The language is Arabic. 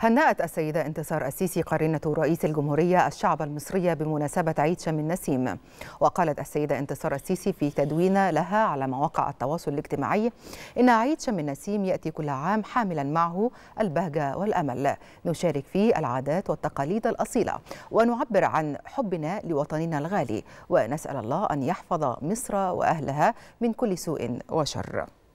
هنأت السيدة انتصار السيسي قرينة رئيس الجمهورية الشعب المصرية بمناسبة عيد شم النسيم وقالت السيدة انتصار السيسي في تدوينة لها على مواقع التواصل الاجتماعي إن عيد شم النسيم يأتي كل عام حاملا معه البهجة والأمل نشارك فيه العادات والتقاليد الأصيلة ونعبر عن حبنا لوطننا الغالي ونسأل الله أن يحفظ مصر وأهلها من كل سوء وشر